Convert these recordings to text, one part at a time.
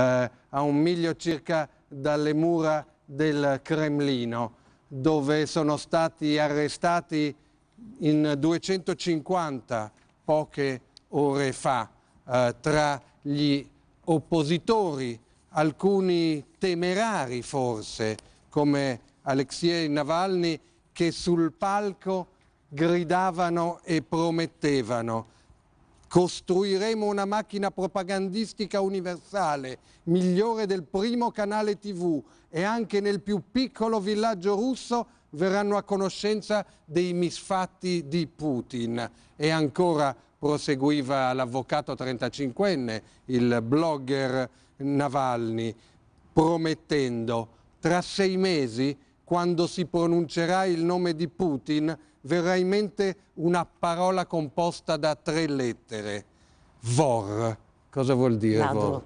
eh, a un miglio circa dalle mura del Cremlino, dove sono stati arrestati in 250 poche ore fa eh, tra gli oppositori, alcuni temerari forse, come Alexei Navalny, che sul palco gridavano e promettevano Costruiremo una macchina propagandistica universale, migliore del primo canale TV e anche nel più piccolo villaggio russo verranno a conoscenza dei misfatti di Putin. E ancora proseguiva l'avvocato 35enne, il blogger Navalny, promettendo tra sei mesi, quando si pronuncerà il nome di Putin, verrà in mente una parola composta da tre lettere. Vor. Cosa vuol dire Ladro. vor?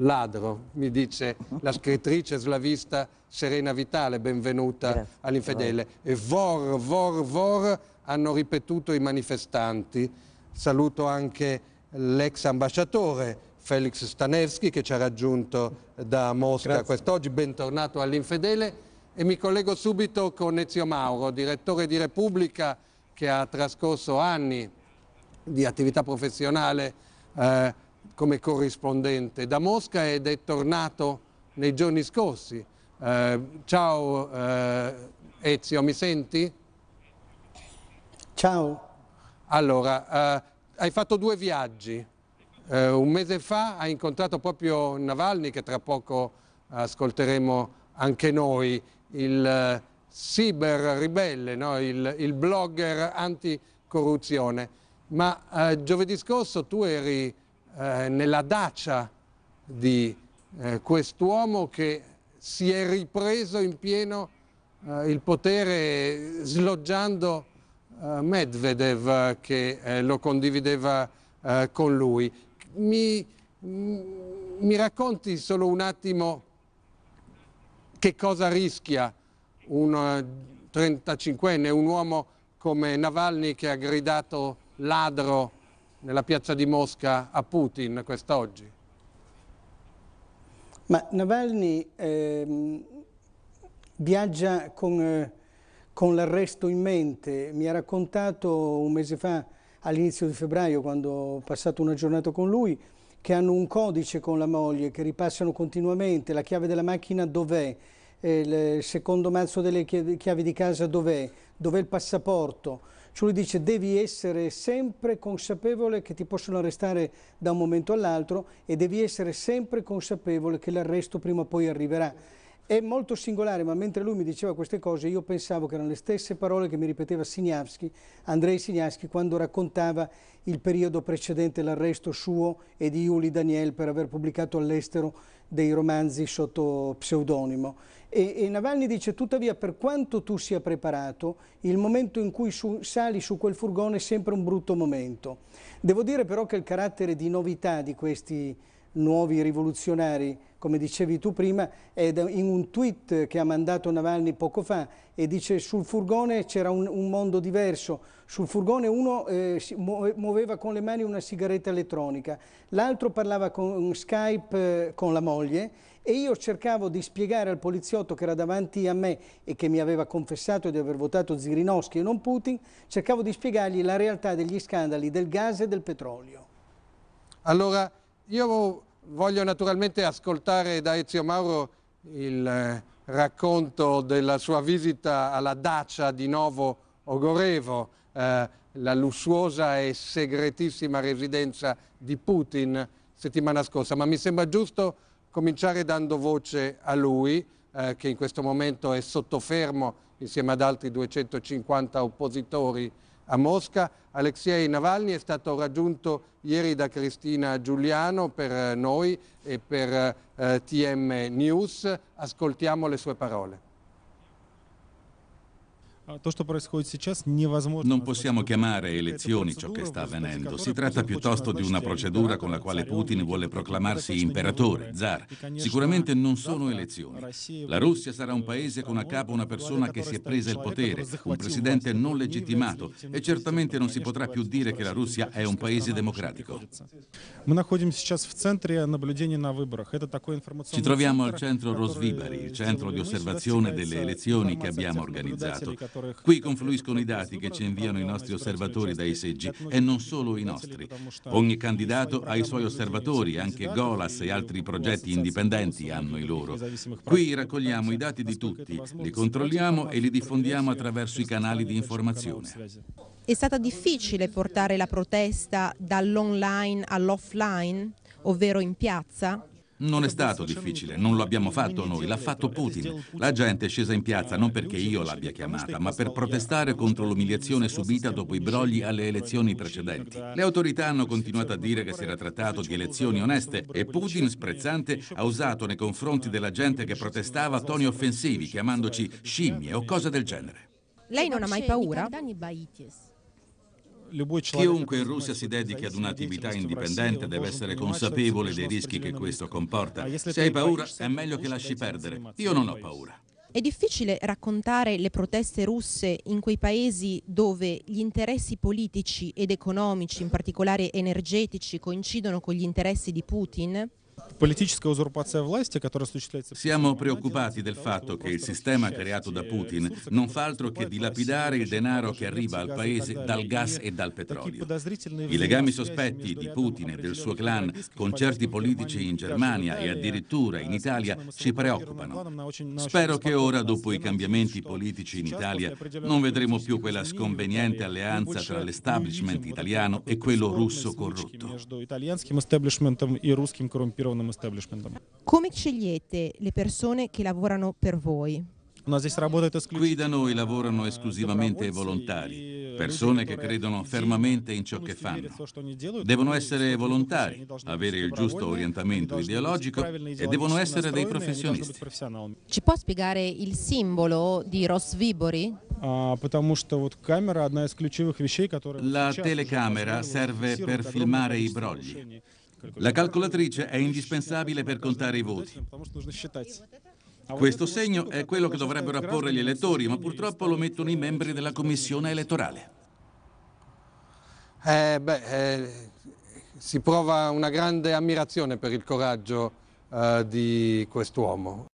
Ladro, mi dice la scrittrice slavista Serena Vitale, benvenuta all'infedele. E vor, vor, vor hanno ripetuto i manifestanti. Saluto anche l'ex ambasciatore Felix Stanevski che ci ha raggiunto da Mosca quest'oggi. Bentornato all'infedele. E mi collego subito con Ezio Mauro, direttore di Repubblica che ha trascorso anni di attività professionale eh, come corrispondente da Mosca ed è tornato nei giorni scorsi. Eh, ciao eh, Ezio, mi senti? Ciao. Allora, eh, hai fatto due viaggi. Eh, un mese fa hai incontrato proprio Navalny, che tra poco ascolteremo anche noi il eh, cyber ribelle, no? il, il, blogger anticorruzione. Ma eh, giovedì scorso tu eri eh, nella dacia di eh, quest'uomo che si è ripreso in pieno eh, il potere sloggiando eh, Medvedev che lo condivideva con lui. Mi, mi racconti solo un attimo che cosa rischia un 35enne, eh, un uomo come Navalny che ha gridato ladro nella piazza di Mosca a Putin quest'oggi? Ma Navalny ehm, viaggia con, eh, con l'arresto in mente. Mi ha raccontato un mese fa, all'inizio di febbraio, quando ho passato una giornata con lui, che hanno un codice con la moglie, che ripassano continuamente la chiave della macchina dov'è, eh, il secondo mazzo delle chiavi di casa dov'è, dov'è il passaporto, lui dice devi essere sempre consapevole che ti possono arrestare da un momento all'altro e devi essere sempre consapevole che l'arresto prima o poi arriverà. È molto singolare, ma mentre lui mi diceva queste cose io pensavo che erano le stesse parole che mi ripeteva Signavski, Andrei Signavski, quando raccontava il periodo precedente l'arresto suo e di Iuli Daniel per aver pubblicato all'estero dei romanzi sotto pseudonimo. E, e, Navalny dice tuttavia per quanto tu sia preparato il momento in cui su, sali su quel furgone è sempre un brutto momento. Devo dire però che il carattere di novità di questi nuovi rivoluzionari, come dicevi tu prima, ed in un tweet che ha mandato Navalny poco fa e dice sul furgone c'era un, un, mondo diverso, sul furgone uno eh, muoveva con le mani una sigaretta elettronica, l'altro parlava con Skype eh, con la moglie e io cercavo di spiegare al poliziotto che era davanti a me e che mi aveva confessato di aver votato Zirinowski e non Putin, cercavo di spiegargli la realtà degli scandali del gas e del petrolio. Allora io voglio naturalmente ascoltare da Ezio Mauro il eh, racconto della sua visita alla Dacia di Novo Ogorevo, eh, la lussuosa e segretissima residenza di Putin settimana scorsa, ma mi sembra giusto cominciare dando voce a lui, eh, che in questo momento è sottofermo insieme ad altri 250 oppositori a Mosca. Alexei Navalny è stato raggiunto ieri da Cristina Giuliano per eh, noi e per eh, eh TM News. Ascoltiamo le sue parole. Non possiamo chiamare elezioni ciò che sta avvenendo, si tratta piuttosto di una procedura con la quale Putin vuole proclamarsi imperatore, zar. Sicuramente non sono elezioni. La Russia sarà un э, paese con a capo una persona che si è presa il potere, un presidente non legittimato e certamente non si potrà più dire che la Russia è un paese democratico. Ci troviamo al centro Rosvibari, il centro di osservazione delle elezioni che abbiamo organizzato. Qui confluiscono i dati che ci inviano i nostri osservatori dai seggi e non solo i nostri. Ogni candidato ha i suoi osservatori, anche Golas e altri progetti indipendenti hanno i loro. Qui raccogliamo i dati di tutti, li controlliamo e li diffondiamo attraverso i canali di informazione. È stata difficile portare la protesta dall'online all'offline, ovvero in piazza? Non è stato difficile, non lo abbiamo fatto noi, l'ha fatto Putin. La gente è scesa in piazza non perché io l'abbia chiamata, ma per protestare contro l'umiliazione subita dopo i brogli alle elezioni precedenti. Le autorità hanno continuato a dire che si era trattato di elezioni oneste e Putin, sprezzante, ha usato nei confronti della gente che protestava toni offensivi, chiamandoci scimmie o cose del genere. Lei non ha mai paura? Chiunque in Russia si dedichi ad un'attività indipendente deve essere consapevole dei rischi che questo comporta. Se hai paura è meglio che lasci perdere. Io non ho paura. È difficile raccontare le proteste russe in quei paesi dove gli interessi politici ed economici, in particolare energetici, coincidono con gli interessi di Putin? Siamo preoccupati del fatto che il sistema creato da Putin non fa altro che dilapidare il denaro che arriva al paese dal gas e dal petrolio. I legami sospetti di Putin e del suo clan con certi politici in Germania e addirittura in Italia ci preoccupano. Spero che ora, dopo i cambiamenti politici in Italia, non vedremo più quella sconveniente alleanza tra l'establishment italiano e quello russo corrotto нашим establishment. Come scegliete le persone che lavorano per voi? Qui da noi lavorano esclusivamente volontari, persone che credono fermamente in ciò che fanno. Devono essere volontari, avere il giusto orientamento ideologico e devono essere dei professionisti. Ci può spiegare il simbolo di Ross Vibori? Ah, La telecamera serve per filmare i brogli. La calcolatrice è indispensabile per contare i voti. Questo segno è quello che dovrebbero apporre gli elettori, ma purtroppo lo mettono i membri della commissione elettorale. Eh, beh, eh, si prova una grande ammirazione per il coraggio eh, di quest'uomo.